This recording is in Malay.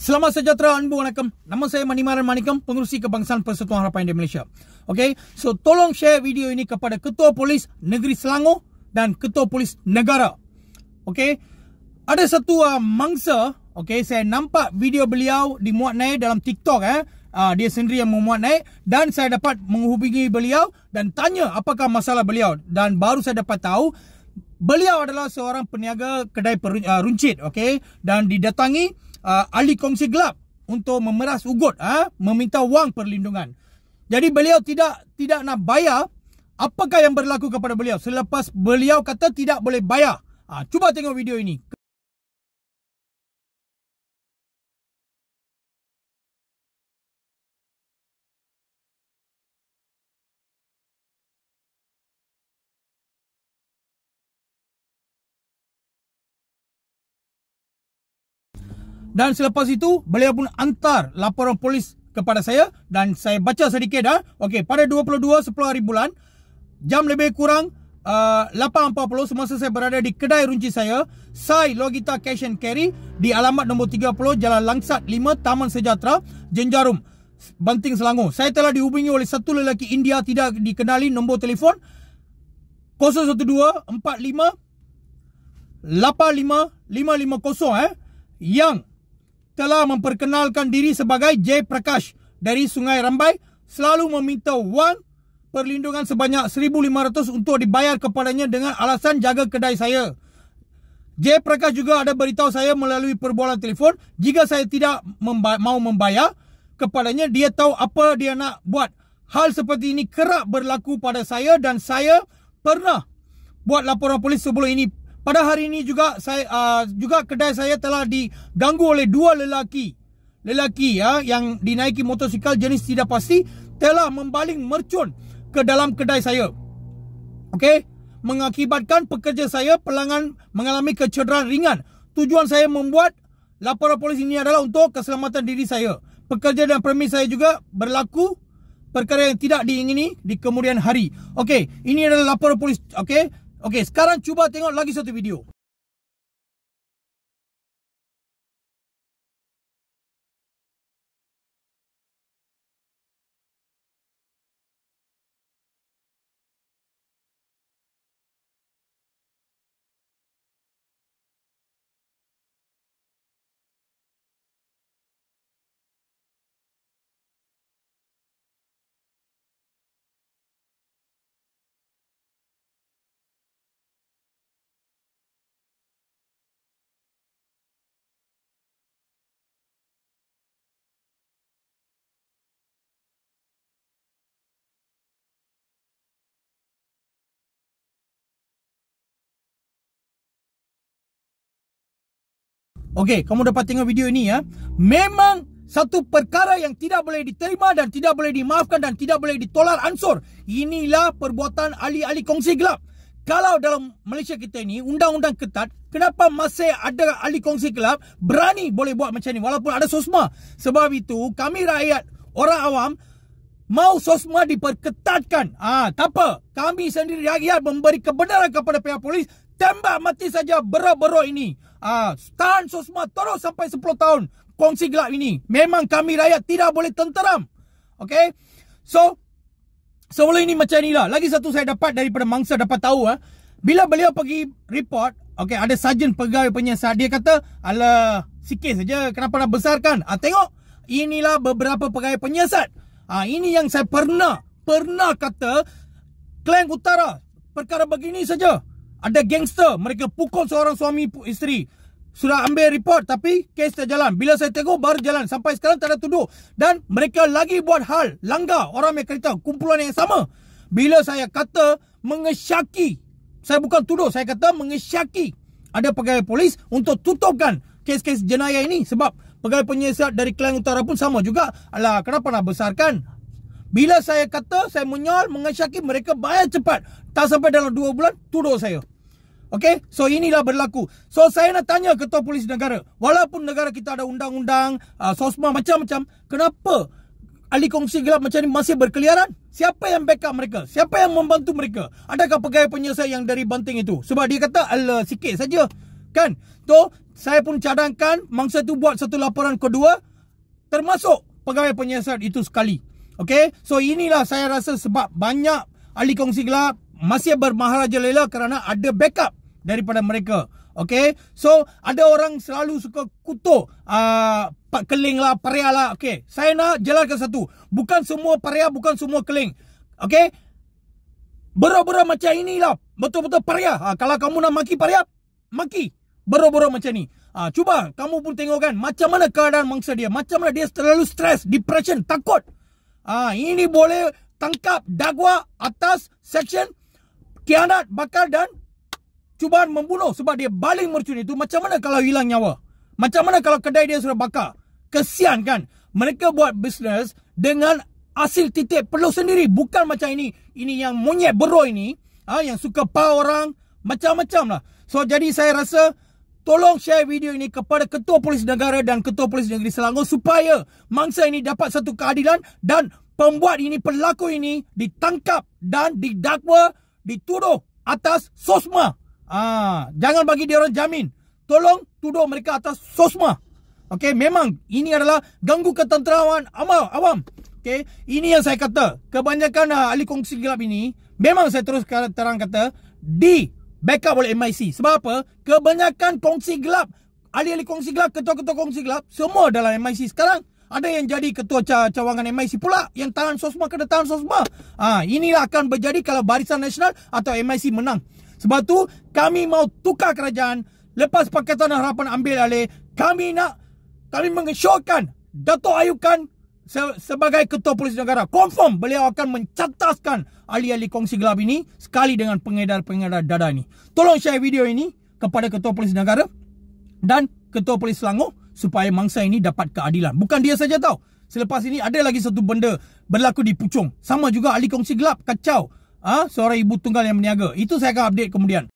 Selamat sejahtera anbu wanakam. Nama saya Manimaran Manikam, pengurusi kebangsaan Persatuan Harapan di Malaysia. Okay, so tolong share video ini kepada Ketua Polis Negeri Selangor dan Ketua Polis Negara. Okay, ada satu uh, mangsa, okay, saya nampak video beliau dimuat naik dalam TikTok eh. Uh, dia sendiri yang memuat naik dan saya dapat menghubungi beliau dan tanya apakah masalah beliau dan baru saya dapat tahu Beliau adalah seorang peniaga kedai perun, uh, runcit okay? dan didatangi uh, ahli kongsi gelap untuk memeras ugut, uh, meminta wang perlindungan. Jadi beliau tidak tidak nak bayar apakah yang berlaku kepada beliau selepas beliau kata tidak boleh bayar. Uh, cuba tengok video ini. Dan selepas itu beliau pun antar laporan polis kepada saya dan saya baca sedikit dah. Okay, pada 22 Sepuluh hari bulan jam lebih kurang ah, uh, 8.40 semasa saya berada di kedai runci saya, Sai Logita Cash and Carry di alamat nombor 30 Jalan Langsat 5 Taman Sejahtera, Jenjarum, Banting Selangor. Saya telah dihubungi oleh satu lelaki India tidak dikenali nombor telefon 012 45 85 55 85550 eh yang telah memperkenalkan diri sebagai J. Prakash dari Sungai Rambai selalu meminta wang perlindungan sebanyak RM1,500 untuk dibayar kepadanya dengan alasan jaga kedai saya. J. Prakash juga ada beritahu saya melalui perbualan telefon jika saya tidak memba- mau membayar kepadanya dia tahu apa dia nak buat. Hal seperti ini kerap berlaku pada saya dan saya pernah buat laporan polis sebelum ini pada hari ini juga saya uh, juga kedai saya telah diganggu oleh dua lelaki lelaki ya yang dinaiki motosikal jenis tidak pasti telah membaling mercun ke dalam kedai saya. Okey, mengakibatkan pekerja saya pelanggan mengalami kecederaan ringan. Tujuan saya membuat laporan polis ini adalah untuk keselamatan diri saya. Pekerja dan premis saya juga berlaku perkara yang tidak diingini di kemudian hari. Okey, ini adalah laporan polis. Okey, Okey, sekarang cuba tengok lagi satu video. Okey, kamu dapat tengok video ini ya. Memang satu perkara yang tidak boleh diterima dan tidak boleh dimaafkan dan tidak boleh ditolak ansur. Inilah perbuatan ahli-ahli kongsi gelap. Kalau dalam Malaysia kita ini undang-undang ketat, kenapa masih ada ahli kongsi gelap berani boleh buat macam ni walaupun ada sosma? Sebab itu kami rakyat orang awam mau sosma diperketatkan. Ah, ha, tak apa. Kami sendiri rakyat memberi kebenaran kepada pihak polis, tembak mati saja berat-berat ini. Ah, tahan sosma terus sampai 10 tahun kongsi gelap ini. Memang kami rakyat tidak boleh tenteram. Okay? So, sebelum ini macam inilah. Lagi satu saya dapat daripada mangsa dapat tahu. Ha? Bila beliau pergi report, okay, ada sarjan pegawai penyiasat. Dia kata, ala sikit saja kenapa nak besarkan. Ah, tengok, inilah beberapa pegawai penyiasat. Ah, ini yang saya pernah, pernah kata, Klang Utara, perkara begini saja. Ada gangster Mereka pukul seorang suami isteri Sudah ambil report Tapi kes tak jalan Bila saya tengok baru jalan Sampai sekarang tak ada tuduh Dan mereka lagi buat hal Langgar orang yang kereta Kumpulan yang sama Bila saya kata Mengesyaki Saya bukan tuduh Saya kata mengesyaki Ada pegawai polis Untuk tutupkan Kes-kes jenayah ini Sebab Pegawai penyiasat dari Kelang Utara pun sama juga Alah kenapa nak besarkan bila saya kata saya menyal mengesyaki mereka bayar cepat tak sampai dalam 2 bulan tuduh saya Okay, so inilah berlaku. So saya nak tanya ketua polis negara, walaupun negara kita ada undang-undang, uh, sosma macam-macam, kenapa ahli kongsi gelap macam ni masih berkeliaran? Siapa yang backup mereka? Siapa yang membantu mereka? Adakah pegawai penyelesaian yang dari banting itu? Sebab dia kata ala uh, sikit saja. Kan? So, saya pun cadangkan mangsa tu buat satu laporan kedua termasuk pegawai penyiasat itu sekali. Okay, so inilah saya rasa sebab banyak ahli kongsi gelap masih bermaharaja lela kerana ada backup daripada mereka. Okay. So, ada orang selalu suka kutuk. Uh, keling lah, paria lah. Okay. Saya nak jelaskan satu. Bukan semua paria, bukan semua keling. Okay. Berat-berat macam inilah. Betul-betul paria. Ha, ah, kalau kamu nak maki paria, maki. Berat-berat macam ni. Ha, cuba kamu pun tengok kan. Macam mana keadaan mangsa dia. Macam mana dia terlalu stres, depression, takut. Ha, ini boleh tangkap dagua atas section kianat bakar dan cubaan membunuh sebab dia baling mercun itu macam mana kalau hilang nyawa macam mana kalau kedai dia sudah bakar kesian kan mereka buat bisnes dengan hasil titik perlu sendiri bukan macam ini ini yang monyet beroi ini ha, yang suka pa orang macam-macam lah so jadi saya rasa Tolong share video ini kepada Ketua Polis Negara dan Ketua Polis Negeri Selangor supaya mangsa ini dapat satu keadilan dan pembuat ini, pelaku ini ditangkap dan didakwa dituduh atas sosma. Ah, jangan bagi dia orang jamin. Tolong tuduh mereka atas sosma. Okey, memang ini adalah ganggu ketenterawan amal awam. Okey, ini yang saya kata. Kebanyakan uh, ahli kongsi gelap ini memang saya terus terang kata di backup oleh MIC. Sebab apa? Kebanyakan kongsi gelap ahli-ahli kongsi gelap, ketua-ketua kongsi gelap semua dalam MIC sekarang ada yang jadi ketua cawangan MIC pula yang tahan sosma kena tahan sosma. Ah, inilah akan berjadi kalau Barisan Nasional atau MIC menang. Sebab tu kami mau tukar kerajaan lepas Pakatan Harapan ambil alih. Kami nak kami mengesyorkan Dato' Ayukan sebagai Ketua Polis Negara. Confirm beliau akan mencataskan ahli-ahli kongsi gelap ini sekali dengan pengedar-pengedar dada ini. Tolong share video ini kepada Ketua Polis Negara dan Ketua Polis Selangor supaya mangsa ini dapat keadilan. Bukan dia saja tahu. Selepas ini ada lagi satu benda berlaku di Puchong. Sama juga ahli kongsi gelap kacau ha? seorang ibu tunggal yang meniaga Itu saya akan update kemudian.